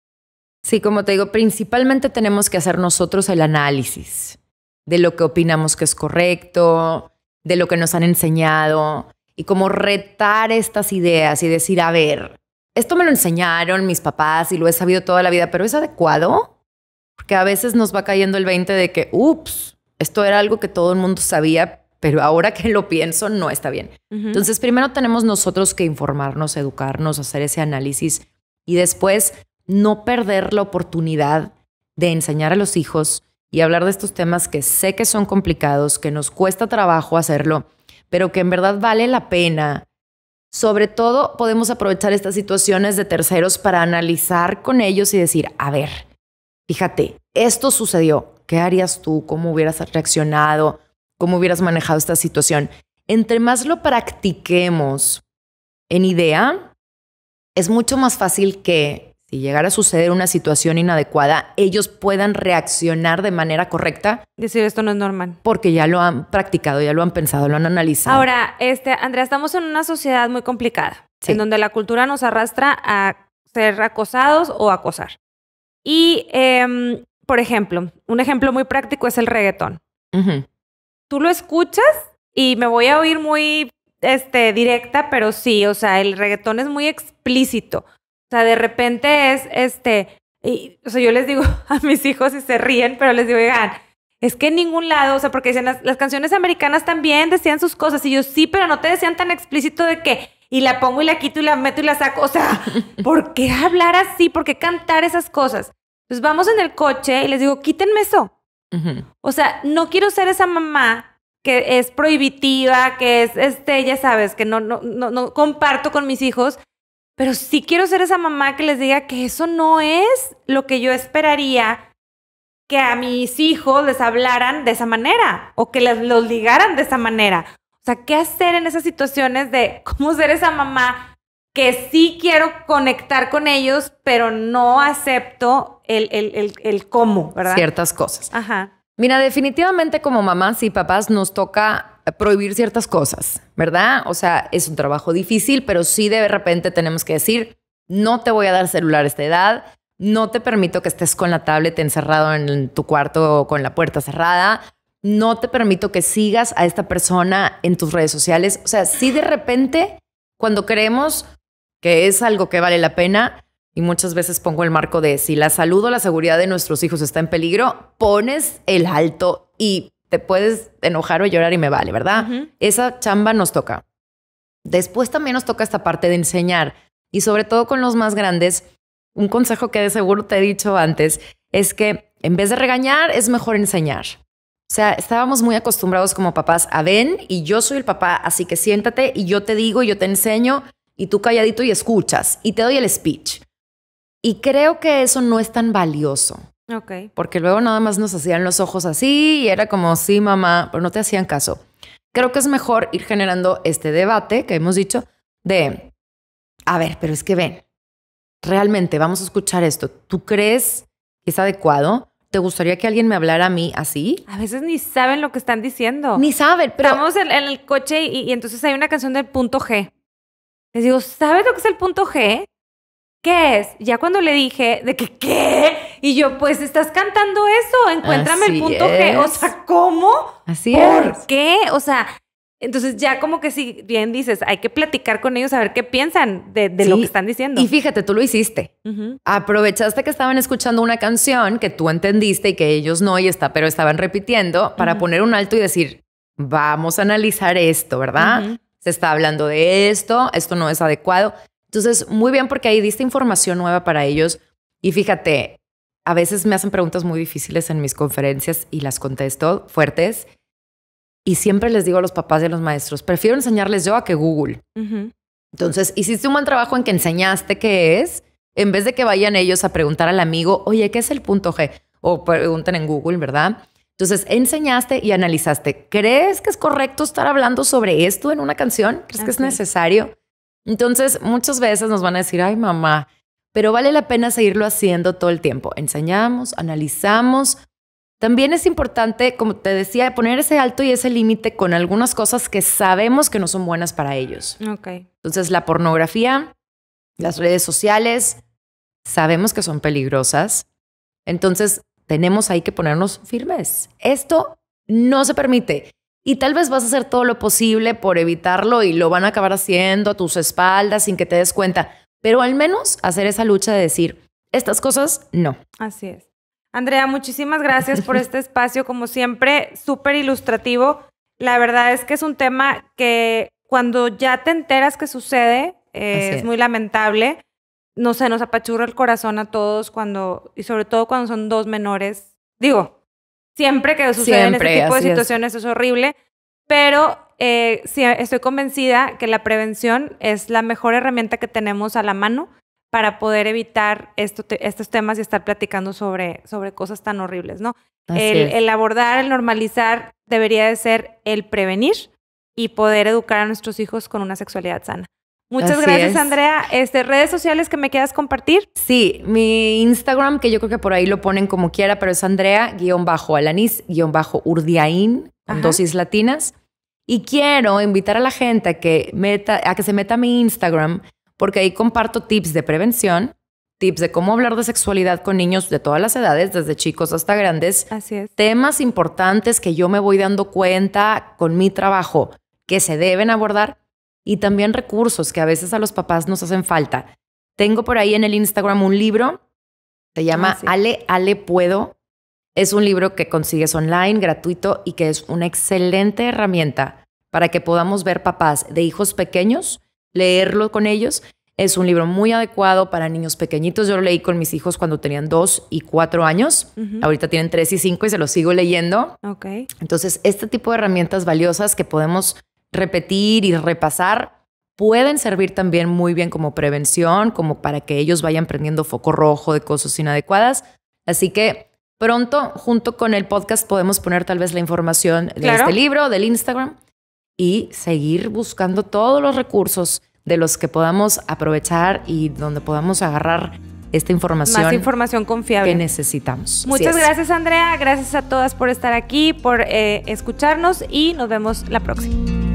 Speaker 2: Sí, como te digo, principalmente tenemos que hacer nosotros el análisis de lo que opinamos que es correcto, de lo que nos han enseñado y como retar estas ideas y decir, a ver, esto me lo enseñaron mis papás y lo he sabido toda la vida, pero ¿es adecuado? Porque a veces nos va cayendo el 20 de que, ups, esto era algo que todo el mundo sabía, pero ahora que lo pienso no está bien. Entonces, primero tenemos nosotros que informarnos, educarnos, hacer ese análisis y después no perder la oportunidad de enseñar a los hijos y hablar de estos temas que sé que son complicados, que nos cuesta trabajo hacerlo, pero que en verdad vale la pena. Sobre todo podemos aprovechar estas situaciones de terceros para analizar con ellos y decir, a ver, fíjate, esto sucedió, ¿qué harías tú? ¿Cómo hubieras reaccionado? ¿Cómo hubieras manejado esta situación? Entre más lo practiquemos en idea, es mucho más fácil que si llegara a suceder una situación inadecuada, ellos puedan reaccionar de manera correcta. Decir esto no es normal. Porque ya lo han practicado, ya lo han pensado, lo han analizado. Ahora,
Speaker 1: este, Andrea, estamos en una sociedad muy complicada, en donde la cultura nos arrastra a ser acosados o acosar. Y, em, por ejemplo, un ejemplo muy práctico es el reggaetón. Tú lo escuchas y me voy a oír muy este, directa, pero sí, o sea, el reggaetón es muy explícito. O sea, de repente es, este, o sea, yo les digo a mis hijos y se ríen, pero les digo, oigan, es que en ningún lado, o sea, porque decían las, las, canciones americanas también decían sus cosas, y yo sí, pero no te decían tan explícito de que y la pongo y la quito y la meto y la saco. O sea, ¿por qué hablar así? ¿Por qué cantar esas cosas? Pues vamos en el coche y les digo, quítenme eso. O sea, no quiero ser esa mamá que es prohibitiva, que es, este, ya sabes, que no, no, no, no comparto con mis hijos, pero sí quiero ser esa mamá que les diga que eso no es lo que yo esperaría que a mis hijos les hablaran de esa manera o que les, los ligaran de esa manera o sea, ¿qué hacer en esas situaciones de cómo ser esa mamá que sí quiero conectar con ellos, pero no acepto el, cómo, ¿verdad? Ciertas cosas. Ajá.
Speaker 2: Mira, definitivamente como mamás y papás nos toca prohibir ciertas cosas, ¿verdad? O sea, es un trabajo difícil, pero sí de repente tenemos que decir, no te voy a dar celular a esta edad, no te permito que estés con la tablet encerrado en tu cuarto o con la puerta cerrada, no te permito que sigas a esta persona en tus redes sociales. O sea, si de repente, cuando creemos que es algo que vale la pena, y muchas veces pongo el marco de si la salud o la seguridad de nuestros hijos está en peligro, pones el alto y te puedes enojar o llorar y me vale, ¿verdad? Esa chamba nos toca. Después también nos toca esta parte de enseñar y sobre todo con los más grandes, un consejo que de seguro te he dicho antes es que en vez de regañar es mejor enseñar. O sea, estábamos muy acostumbrados como papás a ven y yo soy el papá, así que siéntate y yo te digo, yo te enseño y tú calladito y escuchas y te doy el speech. Y creo que eso no es tan valioso. Ok. Porque luego nada más nos hacían los ojos así y era como, sí, mamá, pero no te hacían caso. Creo que es mejor ir generando este debate que hemos dicho de, a ver, pero es que ven, realmente vamos a escuchar esto. ¿Tú crees que es adecuado? ¿Te gustaría que alguien me hablara a mí así? A
Speaker 1: veces ni saben
Speaker 2: lo que están diciendo. Ni saben, pero... Estamos
Speaker 1: en, el coche y, entonces hay una canción del punto G. Les digo, ¿sabes lo que es el punto G? ¿Qué es? Ya cuando le dije de que, ¿qué? Y yo, pues, estás cantando eso, encuéntrame el punto G. O sea, ¿cómo? Así es. ¿Por qué? O sea, entonces ya como que si bien dices, hay que platicar con ellos a ver qué piensan de, lo que están
Speaker 2: diciendo. Y fíjate, tú lo hiciste. Aprovechaste que estaban escuchando una canción que tú entendiste y que ellos no, y está, pero estaban repitiendo para poner un alto y decir, vamos a analizar esto, ¿verdad? Se está hablando de esto, esto no es adecuado. Entonces, muy bien porque ahí diste información nueva para ellos. Y fíjate, a veces me hacen preguntas muy difíciles en mis conferencias y las contesto fuertes. Y siempre les digo a los papás y a los maestros, prefiero enseñarles yo a que Google. Entonces, hiciste un buen trabajo en que enseñaste qué es, en vez de que vayan ellos a preguntar al amigo, oye, ¿qué es el punto G? O pregunten en Google, ¿verdad? Entonces, enseñaste y analizaste. ¿Crees que es correcto estar hablando sobre esto en una canción? ¿Crees que es necesario? Entonces, muchas veces nos van a decir, ay, mamá, pero vale la pena seguirlo haciendo todo el tiempo. Enseñamos, analizamos, también es importante, como te decía, poner ese alto y ese límite con algunas cosas que sabemos que no son buenas para ellos. Okay. Entonces, la pornografía, las redes sociales, sabemos que son peligrosas. Entonces, tenemos ahí que ponernos firmes. Esto no se permite. Y tal vez vas a hacer todo lo posible por evitarlo y lo van a acabar haciendo a tus espaldas sin que te des cuenta. Pero al menos hacer esa lucha de decir, estas cosas no. Así es. Andrea,
Speaker 1: muchísimas gracias por este espacio, como siempre, súper ilustrativo. La verdad es que es un tema que cuando ya te enteras que sucede, eh, es, muy lamentable. No sé, nos apachurra el corazón a todos cuando, y sobre todo cuando son dos menores. Digo, siempre que suceden este tipo de situaciones es. horrible, pero eh, sí, estoy convencida que la prevención es la mejor herramienta que tenemos a la mano para poder evitar estos temas y estar platicando sobre, sobre cosas tan horribles, ¿no? El, abordar, el normalizar debería de ser el prevenir y poder educar a nuestros hijos con una sexualidad sana. Muchas gracias,
Speaker 2: Andrea. Este, redes sociales que me quieras compartir. Sí, mi Instagram, que yo creo que por ahí lo ponen como quiera, pero es Andrea-Alanis-Urdiaín, con dosis latinas. Y quiero invitar a la gente que, meta, a que se meta a mi Instagram porque ahí comparto tips de prevención, tips de cómo hablar de sexualidad con niños de todas las edades, desde chicos hasta grandes. Así es. Temas importantes que yo me voy dando cuenta con mi trabajo que se deben abordar y también recursos que a veces a los papás nos hacen falta. Tengo por ahí en el Instagram un libro, se llama ah, Ale, Ale Puedo. Es un libro que consigues online, gratuito y que es una excelente herramienta para que podamos ver papás de hijos pequeños leerlo con ellos. Es un libro muy adecuado para niños pequeñitos. Yo lo leí con mis hijos cuando tenían dos y cuatro años. Ahorita tienen tres y cinco y se lo sigo leyendo. Okay. Entonces, este tipo de herramientas valiosas que podemos repetir y repasar pueden servir también muy bien como prevención, como para que ellos vayan prendiendo foco rojo de cosas inadecuadas. Así que pronto, junto con el podcast, podemos poner tal vez la información de este libro, del Instagram y seguir buscando todos los recursos de los que podamos aprovechar y donde podamos agarrar esta información. Más información confiable. Que necesitamos. Muchas gracias,
Speaker 1: Andrea. Gracias a todas por estar aquí, por eh, escucharnos y nos vemos la próxima.